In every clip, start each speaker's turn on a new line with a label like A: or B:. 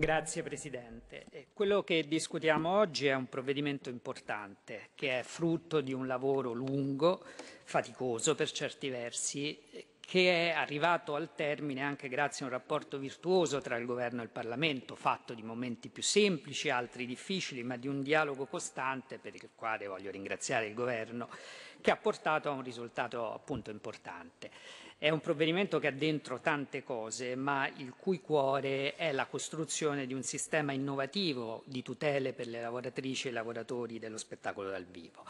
A: Grazie Presidente. Eh, quello che discutiamo oggi è un provvedimento importante che è frutto di un lavoro lungo, faticoso per certi versi, che è arrivato al termine anche grazie a un rapporto virtuoso tra il Governo e il Parlamento, fatto di momenti più semplici, altri difficili, ma di un dialogo costante per il quale voglio ringraziare il Governo, che ha portato a un risultato appunto importante. È un provvedimento che ha dentro tante cose, ma il cui cuore è la costruzione di un sistema innovativo di tutele per le lavoratrici e i lavoratori dello spettacolo dal vivo.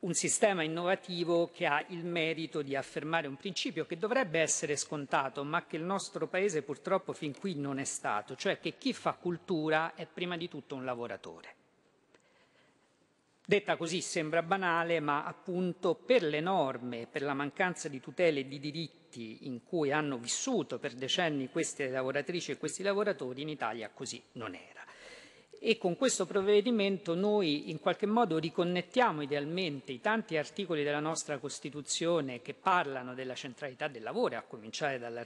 A: Un sistema innovativo che ha il merito di affermare un principio che dovrebbe essere scontato, ma che il nostro Paese purtroppo fin qui non è stato, cioè che chi fa cultura è prima di tutto un lavoratore. Detta così sembra banale, ma appunto per le norme, per la mancanza di tutele e di diritti in cui hanno vissuto per decenni queste lavoratrici e questi lavoratori, in Italia così non era. E con questo provvedimento noi in qualche modo riconnettiamo idealmente i tanti articoli della nostra Costituzione che parlano della centralità del lavoro, a cominciare dal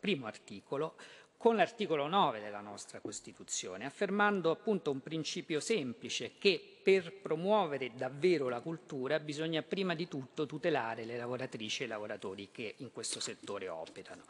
A: primo articolo, con l'articolo 9 della nostra Costituzione, affermando appunto un principio semplice che per promuovere davvero la cultura bisogna prima di tutto tutelare le lavoratrici e i lavoratori che in questo settore operano.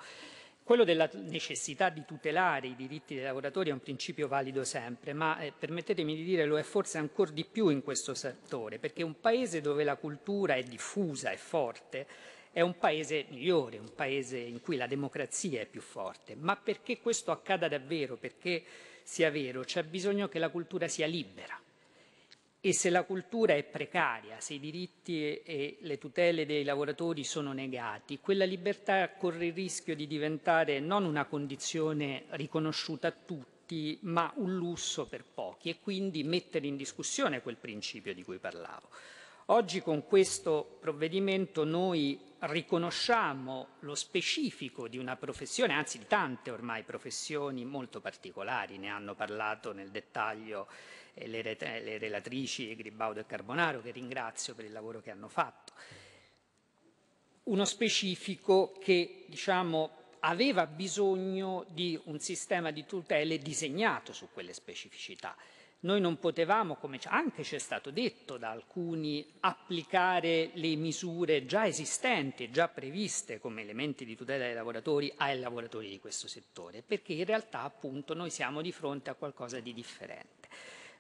A: Quello della necessità di tutelare i diritti dei lavoratori è un principio valido sempre, ma eh, permettetemi di dire lo è forse ancora di più in questo settore, perché un paese dove la cultura è diffusa e forte è un paese migliore, un paese in cui la democrazia è più forte. Ma perché questo accada davvero, perché sia vero, c'è bisogno che la cultura sia libera e se la cultura è precaria, se i diritti e le tutele dei lavoratori sono negati, quella libertà corre il rischio di diventare non una condizione riconosciuta a tutti, ma un lusso per pochi e quindi mettere in discussione quel principio di cui parlavo. Oggi con questo provvedimento noi riconosciamo lo specifico di una professione, anzi di tante ormai professioni molto particolari, ne hanno parlato nel dettaglio eh, le, le, relatrici Gribaudo e Carbonaro, che ringrazio per il lavoro che hanno fatto. Uno specifico che diciamo, aveva bisogno di un sistema di tutele disegnato su quelle specificità. Noi non potevamo, come anche ci è stato detto da alcuni, applicare le misure già esistenti, già previste come elementi di tutela dei lavoratori ai lavoratori di questo settore, perché in realtà appunto noi siamo di fronte a qualcosa di differente.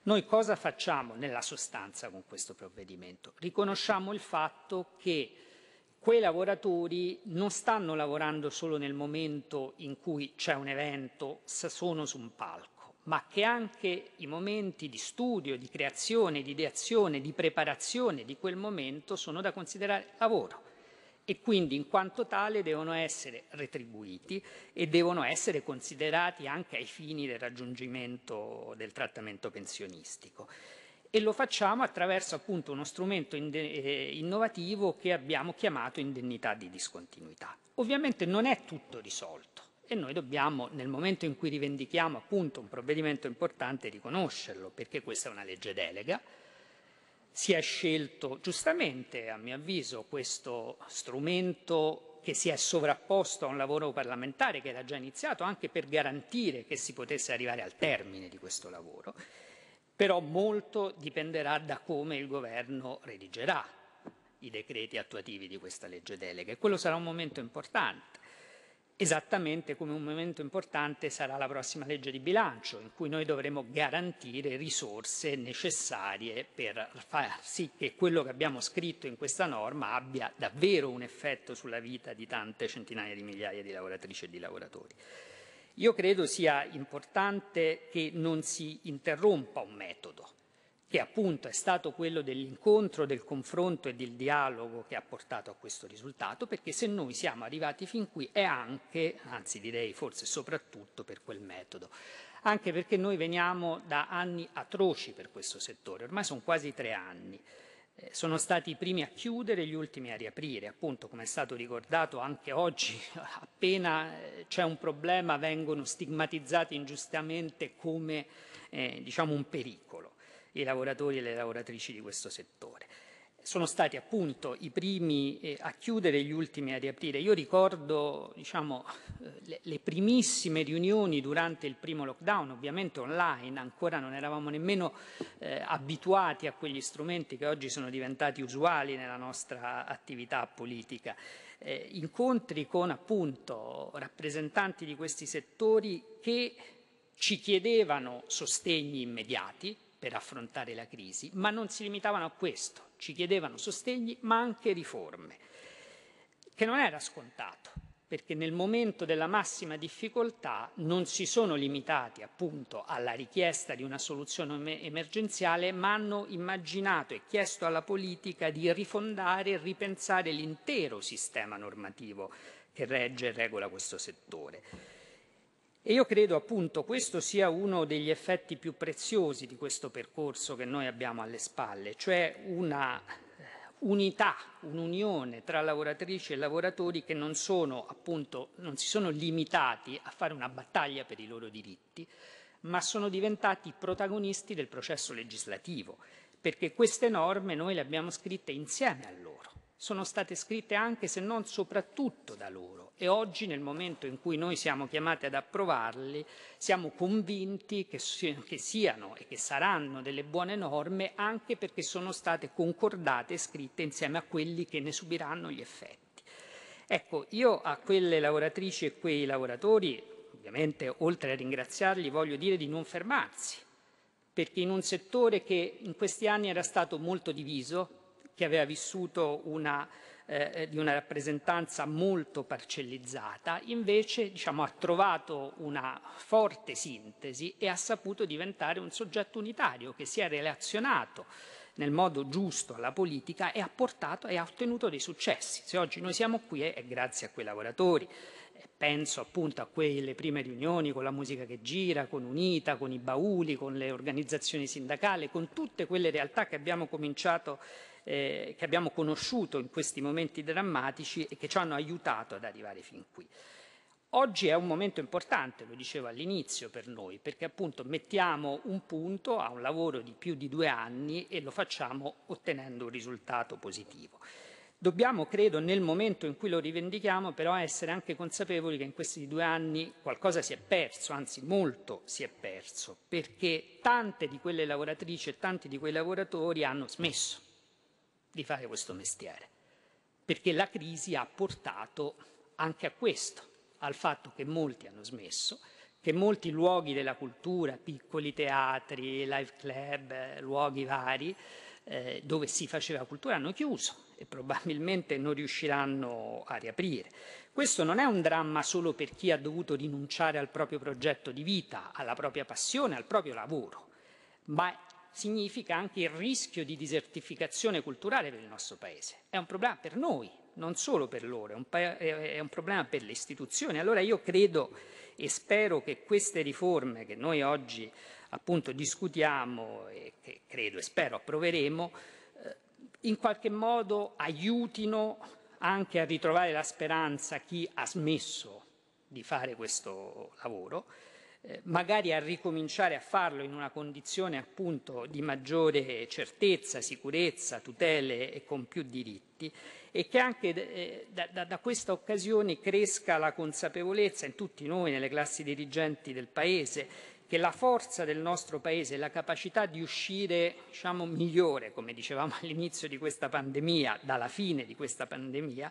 A: Noi cosa facciamo nella sostanza con questo provvedimento? Riconosciamo il fatto che quei lavoratori non stanno lavorando solo nel momento in cui c'è un evento, se sono su un palco, ma che anche i momenti di studio, di creazione, di ideazione, di preparazione di quel momento sono da considerare lavoro e quindi in quanto tale devono essere retribuiti e devono essere considerati anche ai fini del raggiungimento del trattamento pensionistico. E lo facciamo attraverso appunto uno strumento eh, innovativo che abbiamo chiamato indennità di discontinuità. Ovviamente non è tutto risolto e noi dobbiamo, nel momento in cui rivendichiamo appunto un provvedimento importante, riconoscerlo, perché questa è una legge delega, si è scelto giustamente, a mio avviso, questo strumento che si è sovrapposto a un lavoro parlamentare che era già iniziato anche per garantire che si potesse arrivare al termine di questo lavoro, però molto dipenderà da come il governo redigerà i decreti attuativi di questa legge delega e quello sarà un momento importante. Esattamente come un momento importante sarà la prossima legge di bilancio, in cui noi dovremo garantire risorse necessarie per far sì che quello che abbiamo scritto in questa norma abbia davvero un effetto sulla vita di tante centinaia di migliaia di lavoratrici e di lavoratori. Io credo sia importante che non si interrompa un metodo che appunto è stato quello dell'incontro, del confronto e del dialogo che ha portato a questo risultato, perché se noi siamo arrivati fin qui è anche, anzi direi forse soprattutto per quel metodo, anche perché noi veniamo da anni atroci per questo settore, ormai sono quasi tre anni. Eh, sono stati i primi a chiudere e gli ultimi a riaprire, appunto come è stato ricordato anche oggi, appena eh, c'è un problema vengono stigmatizzati ingiustamente come eh, diciamo un pericolo i lavoratori e le lavoratrici di questo settore. Sono stati appunto i primi eh, a chiudere e gli ultimi a riaprire. Io ricordo diciamo, eh, le, le primissime riunioni durante il primo lockdown, ovviamente online, ancora non eravamo nemmeno eh, abituati a quegli strumenti che oggi sono diventati usuali nella nostra attività politica. Eh, incontri con appunto rappresentanti di questi settori che ci chiedevano sostegni immediati, per affrontare la crisi, ma non si limitavano a questo, ci chiedevano sostegni ma anche riforme, che non era scontato, perché nel momento della massima difficoltà non si sono limitati appunto alla richiesta di una soluzione emergenziale, ma hanno immaginato e chiesto alla politica di rifondare e ripensare l'intero sistema normativo che regge e regola questo settore. E io credo appunto questo sia uno degli effetti più preziosi di questo percorso che noi abbiamo alle spalle, cioè una eh, unità, un'unione tra lavoratrici e lavoratori che non, sono, appunto, non si sono limitati a fare una battaglia per i loro diritti, ma sono diventati protagonisti del processo legislativo, perché queste norme noi le abbiamo scritte insieme a loro sono state scritte anche se non soprattutto da loro e oggi nel momento in cui noi siamo chiamati ad approvarli siamo convinti che, che siano e che saranno delle buone norme anche perché sono state concordate e scritte insieme a quelli che ne subiranno gli effetti. Ecco, io a quelle lavoratrici e quei lavoratori, ovviamente oltre a ringraziarli voglio dire di non fermarsi, perché in un settore che in questi anni era stato molto diviso, che aveva vissuto una, eh, eh, di una rappresentanza molto parcellizzata, invece diciamo, ha trovato una forte sintesi e ha saputo diventare un soggetto unitario che si è relazionato nel modo giusto alla politica e ha portato e ha ottenuto dei successi. Se oggi noi siamo qui eh, è, grazie a quei lavoratori. Eh, penso appunto a quelle prime riunioni con la musica che gira, con Unita, con i bauli, con le organizzazioni sindacali, con tutte quelle realtà che abbiamo cominciato eh, che abbiamo conosciuto in questi momenti drammatici e che ci hanno aiutato ad arrivare fin qui. Oggi è un momento importante, lo dicevo all'inizio per noi, perché appunto mettiamo un punto a un lavoro di più di due anni e lo facciamo ottenendo un risultato positivo. Dobbiamo, credo, nel momento in cui lo rivendichiamo, però essere anche consapevoli che in questi due anni qualcosa si è perso, anzi molto si è perso, perché tante di quelle lavoratrici e tanti di quei lavoratori hanno smesso di fare questo mestiere, perché la crisi ha portato anche a questo, al fatto che molti hanno smesso, che molti luoghi della cultura, piccoli teatri, live club, luoghi vari, eh, dove si faceva cultura hanno chiuso e probabilmente non riusciranno a riaprire. Questo non è un dramma solo per chi ha dovuto rinunciare al proprio progetto di vita, alla propria passione, al proprio lavoro, ma significa anche il rischio di desertificazione culturale per il nostro Paese. È un problema per noi, non solo per loro, è un, è un problema per le istituzioni. Allora io credo e spero che queste riforme che noi oggi appunto discutiamo e che credo e spero approveremo, eh, in qualche modo aiutino anche a ritrovare la speranza chi ha smesso di fare questo lavoro eh, magari a ricominciare a farlo in una condizione appunto di maggiore certezza, sicurezza, tutele e con più diritti e che anche eh, da, da, da questa occasione cresca la consapevolezza in tutti noi, nelle classi dirigenti del Paese, che la forza del nostro Paese, la capacità di uscire diciamo, migliore, come dicevamo all'inizio di questa pandemia, dalla fine di questa pandemia,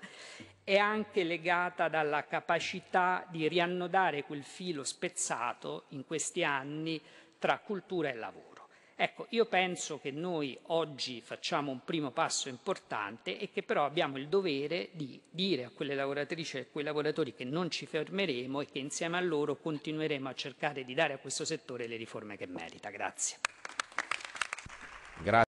A: è anche legata dalla capacità di riannodare quel filo spezzato in questi anni tra cultura e lavoro. Ecco, io penso che noi oggi facciamo un primo passo importante e che però abbiamo il dovere di dire a quelle lavoratrici e a quei lavoratori che non ci fermeremo e che insieme a loro continueremo a cercare di dare a questo settore le riforme che merita. Grazie. Grazie.